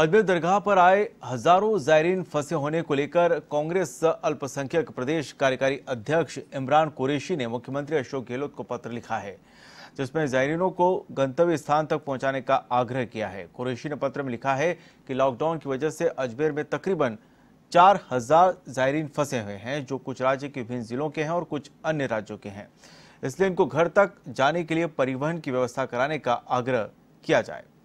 अजमेर दरगाह पर आए हजारों जायरीन फंसे होने को लेकर कांग्रेस अल्पसंख्यक प्रदेश कार्यकारी अध्यक्ष इमरान कुरेशी ने मुख्यमंत्री अशोक गहलोत को पत्र लिखा है जिसमें जायरीनों को गंतव्य स्थान तक पहुंचाने का आग्रह किया है कुरेशी ने पत्र में लिखा है कि लॉकडाउन की वजह से अजमेर में तकरीबन चार हजार जायरीन फंसे हुए हैं जो कुछ राज्य के विभिन्न जिलों के हैं और कुछ अन्य राज्यों के हैं इसलिए इनको घर तक जाने के लिए परिवहन की व्यवस्था कराने का आग्रह किया जाए